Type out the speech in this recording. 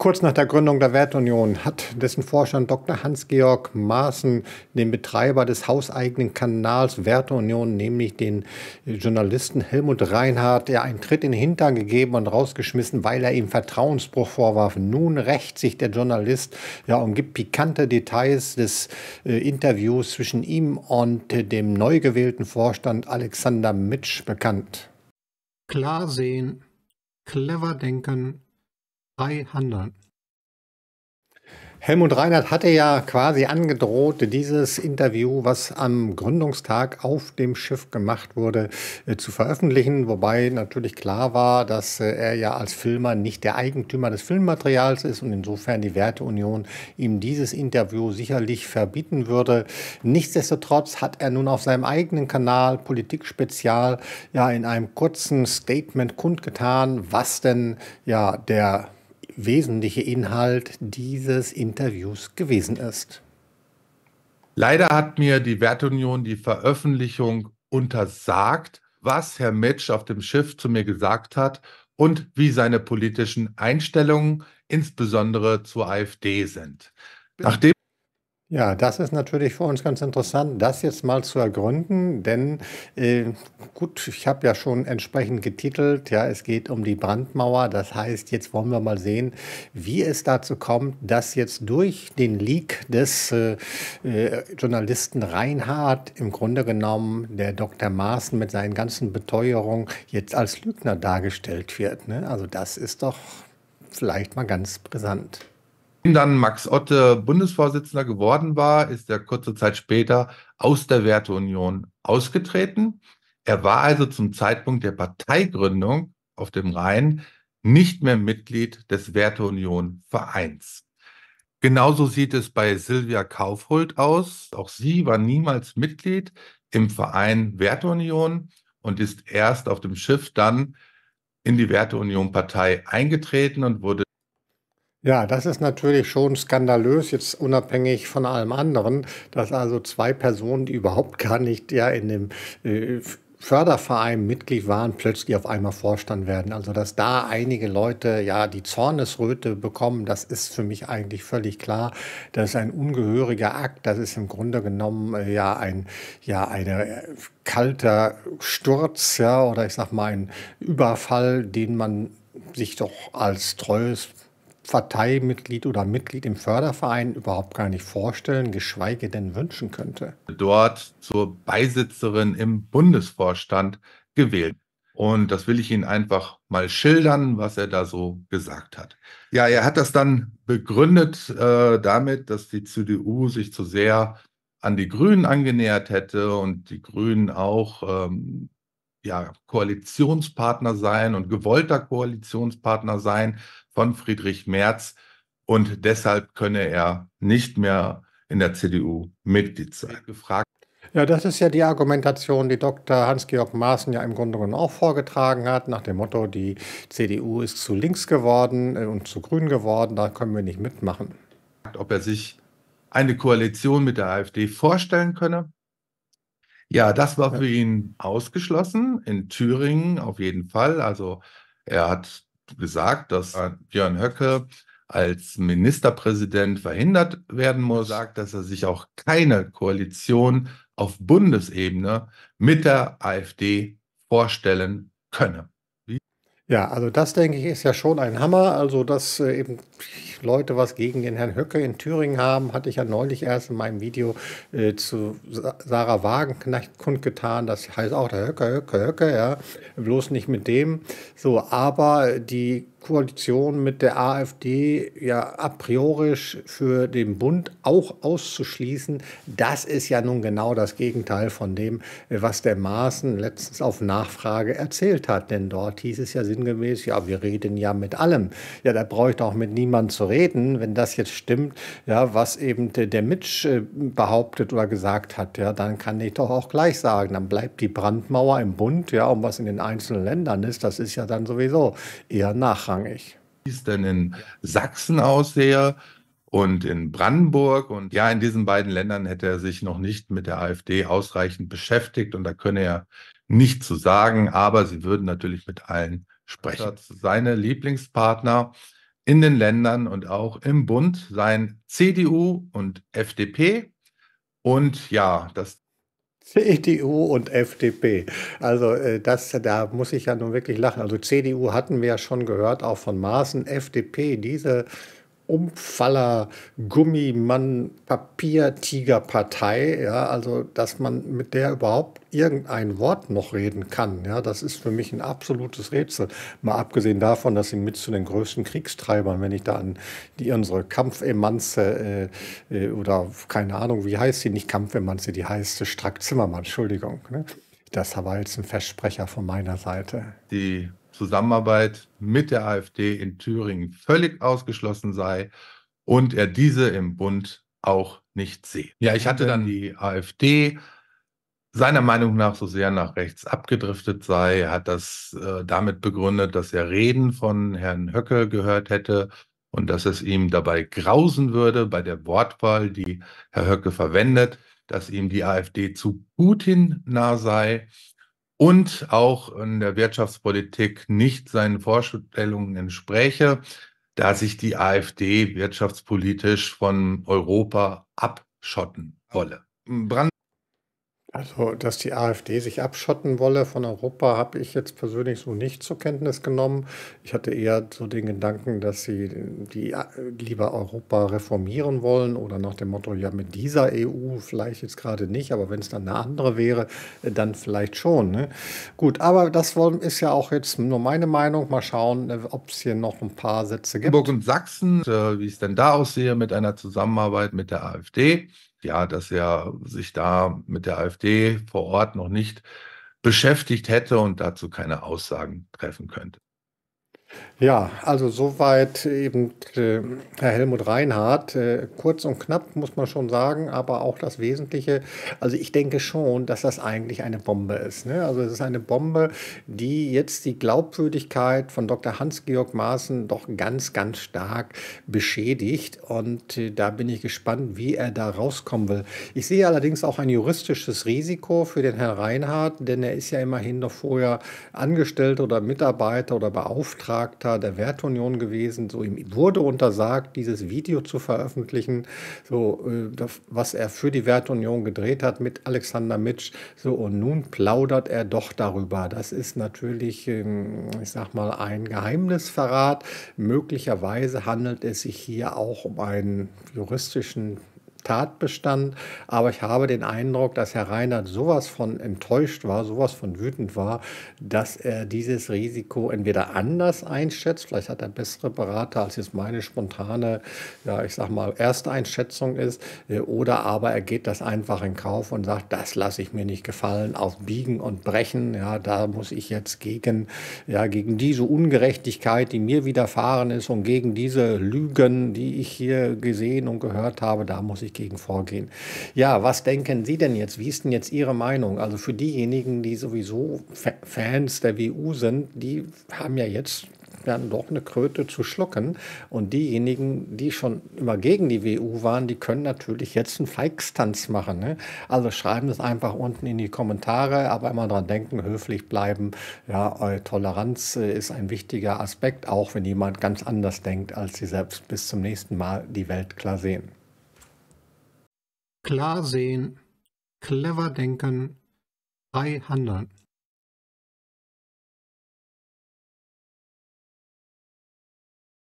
Kurz nach der Gründung der Wertunion hat dessen Vorstand Dr. Hans-Georg Maaßen den Betreiber des hauseigenen Kanals Wertunion, nämlich den äh, Journalisten Helmut Reinhardt, einen Tritt in den Hintern gegeben und rausgeschmissen, weil er ihm Vertrauensbruch vorwarf. Nun rächt sich der Journalist ja, und gibt pikante Details des äh, Interviews zwischen ihm und äh, dem neu gewählten Vorstand Alexander Mitsch bekannt. Klar sehen, clever denken frei handeln. Helmut Reinhardt hatte ja quasi angedroht, dieses Interview, was am Gründungstag auf dem Schiff gemacht wurde, äh, zu veröffentlichen, wobei natürlich klar war, dass äh, er ja als Filmer nicht der Eigentümer des Filmmaterials ist und insofern die Werteunion ihm dieses Interview sicherlich verbieten würde. Nichtsdestotrotz hat er nun auf seinem eigenen Kanal Politik Spezial ja in einem kurzen Statement kundgetan, was denn ja der wesentliche Inhalt dieses Interviews gewesen ist. Leider hat mir die Wertunion die Veröffentlichung untersagt, was Herr Mitch auf dem Schiff zu mir gesagt hat und wie seine politischen Einstellungen insbesondere zur AfD sind. Nachdem ja, das ist natürlich für uns ganz interessant, das jetzt mal zu ergründen, denn äh, gut, ich habe ja schon entsprechend getitelt, ja, es geht um die Brandmauer. Das heißt, jetzt wollen wir mal sehen, wie es dazu kommt, dass jetzt durch den Leak des äh, äh, Journalisten Reinhardt im Grunde genommen der Dr. Maaßen mit seinen ganzen Beteuerungen jetzt als Lügner dargestellt wird. Ne? Also das ist doch vielleicht mal ganz brisant dann Max Otte Bundesvorsitzender geworden war, ist er kurze Zeit später aus der Werteunion ausgetreten. Er war also zum Zeitpunkt der Parteigründung auf dem Rhein nicht mehr Mitglied des Werteunion Vereins. Genauso sieht es bei Silvia Kaufhold aus. Auch sie war niemals Mitglied im Verein Werteunion und ist erst auf dem Schiff dann in die Werteunion Partei eingetreten und wurde ja, das ist natürlich schon skandalös, jetzt unabhängig von allem anderen, dass also zwei Personen, die überhaupt gar nicht ja in dem äh, Förderverein Mitglied waren, plötzlich auf einmal Vorstand werden. Also, dass da einige Leute ja die Zornesröte bekommen, das ist für mich eigentlich völlig klar. Das ist ein ungehöriger Akt. Das ist im Grunde genommen äh, ja ein, ja, eine, äh, kalter Sturz, ja, oder ich sag mal ein Überfall, den man sich doch als treues Parteimitglied oder Mitglied im Förderverein überhaupt gar nicht vorstellen, geschweige denn wünschen könnte. Dort zur Beisitzerin im Bundesvorstand gewählt. Und das will ich Ihnen einfach mal schildern, was er da so gesagt hat. Ja, er hat das dann begründet äh, damit, dass die CDU sich zu sehr an die Grünen angenähert hätte und die Grünen auch ähm, ja, Koalitionspartner sein und gewollter Koalitionspartner sein von Friedrich Merz und deshalb könne er nicht mehr in der CDU Mitglied sein. Gefragt. Ja, das ist ja die Argumentation, die Dr. Hans-Georg Maaßen ja im Grunde genommen auch vorgetragen hat, nach dem Motto, die CDU ist zu links geworden äh, und zu grün geworden, da können wir nicht mitmachen. Ob er sich eine Koalition mit der AfD vorstellen könne? Ja, das war für ihn ausgeschlossen, in Thüringen auf jeden Fall. Also er hat gesagt, dass Björn Höcke als Ministerpräsident verhindert werden muss, sagt, dass er sich auch keine Koalition auf Bundesebene mit der AfD vorstellen könne. Ja, also das denke ich ist ja schon ein Hammer. Also, dass äh, eben Leute was gegen den Herrn Höcke in Thüringen haben, hatte ich ja neulich erst in meinem Video äh, zu Sa Sarah Wagenknecht kundgetan. Das heißt auch der Höcke, Höcke, Höcke, ja. Bloß nicht mit dem. So, aber die Koalition mit der AfD ja a priori für den Bund auch auszuschließen, das ist ja nun genau das Gegenteil von dem, äh, was der Maaßen letztens auf Nachfrage erzählt hat. Denn dort hieß es ja, sind sinngemäß, ja, wir reden ja mit allem. Ja, da bräuchte auch mit niemandem zu reden, wenn das jetzt stimmt, ja, was eben der Mitch äh, behauptet oder gesagt hat, ja, dann kann ich doch auch gleich sagen, dann bleibt die Brandmauer im Bund, ja, und was in den einzelnen Ländern ist, das ist ja dann sowieso eher nachrangig. Wie es denn in Sachsen aussehe, und in Brandenburg. Und ja, in diesen beiden Ländern hätte er sich noch nicht mit der AfD ausreichend beschäftigt und da könne er nichts zu sagen, aber sie würden natürlich mit allen sprechen. Seine Lieblingspartner in den Ländern und auch im Bund seien CDU und FDP. Und ja, das CDU und FDP. Also äh, das, da muss ich ja nun wirklich lachen. Also CDU hatten wir ja schon gehört, auch von Maaßen. FDP, diese Umfaller, Gummimann, Papiertigerpartei, ja, also dass man mit der überhaupt irgendein Wort noch reden kann, ja, das ist für mich ein absolutes Rätsel. Mal abgesehen davon, dass sie mit zu den größten Kriegstreibern, wenn ich da an die unsere Kampfemanze äh, äh oder keine Ahnung, wie heißt sie, nicht Kampfemanze, die heißt Strack Zimmermann, Entschuldigung, ne? Das war jetzt ein Versprecher von meiner Seite. Die Zusammenarbeit mit der AfD in Thüringen völlig ausgeschlossen sei und er diese im Bund auch nicht sehe. Ja, ich hatte dann die AfD seiner Meinung nach so sehr nach rechts abgedriftet sei. Er hat das äh, damit begründet, dass er Reden von Herrn Höcke gehört hätte und dass es ihm dabei grausen würde bei der Wortwahl, die Herr Höcke verwendet, dass ihm die AfD zu Putin nah sei und auch in der Wirtschaftspolitik nicht seinen Vorstellungen entspräche, da sich die AfD wirtschaftspolitisch von Europa abschotten wolle. Brandenburg also, dass die AfD sich abschotten wolle von Europa, habe ich jetzt persönlich so nicht zur Kenntnis genommen. Ich hatte eher so den Gedanken, dass sie die, äh, lieber Europa reformieren wollen oder nach dem Motto, ja, mit dieser EU vielleicht jetzt gerade nicht, aber wenn es dann eine andere wäre, äh, dann vielleicht schon. Ne? Gut, aber das ist ja auch jetzt nur meine Meinung. Mal schauen, äh, ob es hier noch ein paar Sätze gibt. Hamburg und Sachsen, wie es denn da aussehe mit einer Zusammenarbeit mit der AfD ja, dass er sich da mit der AfD vor Ort noch nicht beschäftigt hätte und dazu keine Aussagen treffen könnte. Ja, also soweit eben äh, Herr Helmut Reinhardt. Äh, kurz und knapp muss man schon sagen, aber auch das Wesentliche. Also ich denke schon, dass das eigentlich eine Bombe ist. Ne? Also es ist eine Bombe, die jetzt die Glaubwürdigkeit von Dr. Hans-Georg Maaßen doch ganz, ganz stark beschädigt. Und äh, da bin ich gespannt, wie er da rauskommen will. Ich sehe allerdings auch ein juristisches Risiko für den Herrn Reinhardt, denn er ist ja immerhin noch vorher Angestellter oder Mitarbeiter oder Beauftragter Mitarbeiter der Wertunion gewesen. So ihm wurde untersagt, dieses Video zu veröffentlichen, so äh, das, was er für die Wertunion gedreht hat mit Alexander Mitsch. So und nun plaudert er doch darüber. Das ist natürlich, ähm, ich sag mal, ein Geheimnisverrat. Möglicherweise handelt es sich hier auch um einen juristischen Tatbestand. Aber ich habe den Eindruck, dass Herr Reinhardt sowas von enttäuscht war, sowas von wütend war, dass er dieses Risiko entweder anders einschätzt. Vielleicht hat er bessere Berater, als jetzt meine spontane, ja, ich sag mal, erste Einschätzung ist. Äh, oder aber er geht das einfach in Kauf und sagt, das lasse ich mir nicht gefallen, auf Biegen und Brechen. Ja, da muss ich jetzt gegen, ja, gegen diese Ungerechtigkeit, die mir widerfahren ist und gegen diese Lügen, die ich hier gesehen und gehört habe, da muss ich dagegen vorgehen. Ja, was denken Sie denn jetzt? Wie ist denn jetzt Ihre Meinung? Also für diejenigen, die sowieso Fans der WU sind, die haben ja jetzt dann doch eine Kröte zu schlucken. Und diejenigen, die schon immer gegen die WU waren, die können natürlich jetzt einen Feigstanz machen. Ne? Also schreiben es einfach unten in die Kommentare, aber immer dran denken, höflich bleiben. Ja, äh, Toleranz äh, ist ein wichtiger Aspekt, auch wenn jemand ganz anders denkt als sie selbst. Bis zum nächsten Mal, die Welt klar sehen klar sehen, clever denken, frei handeln.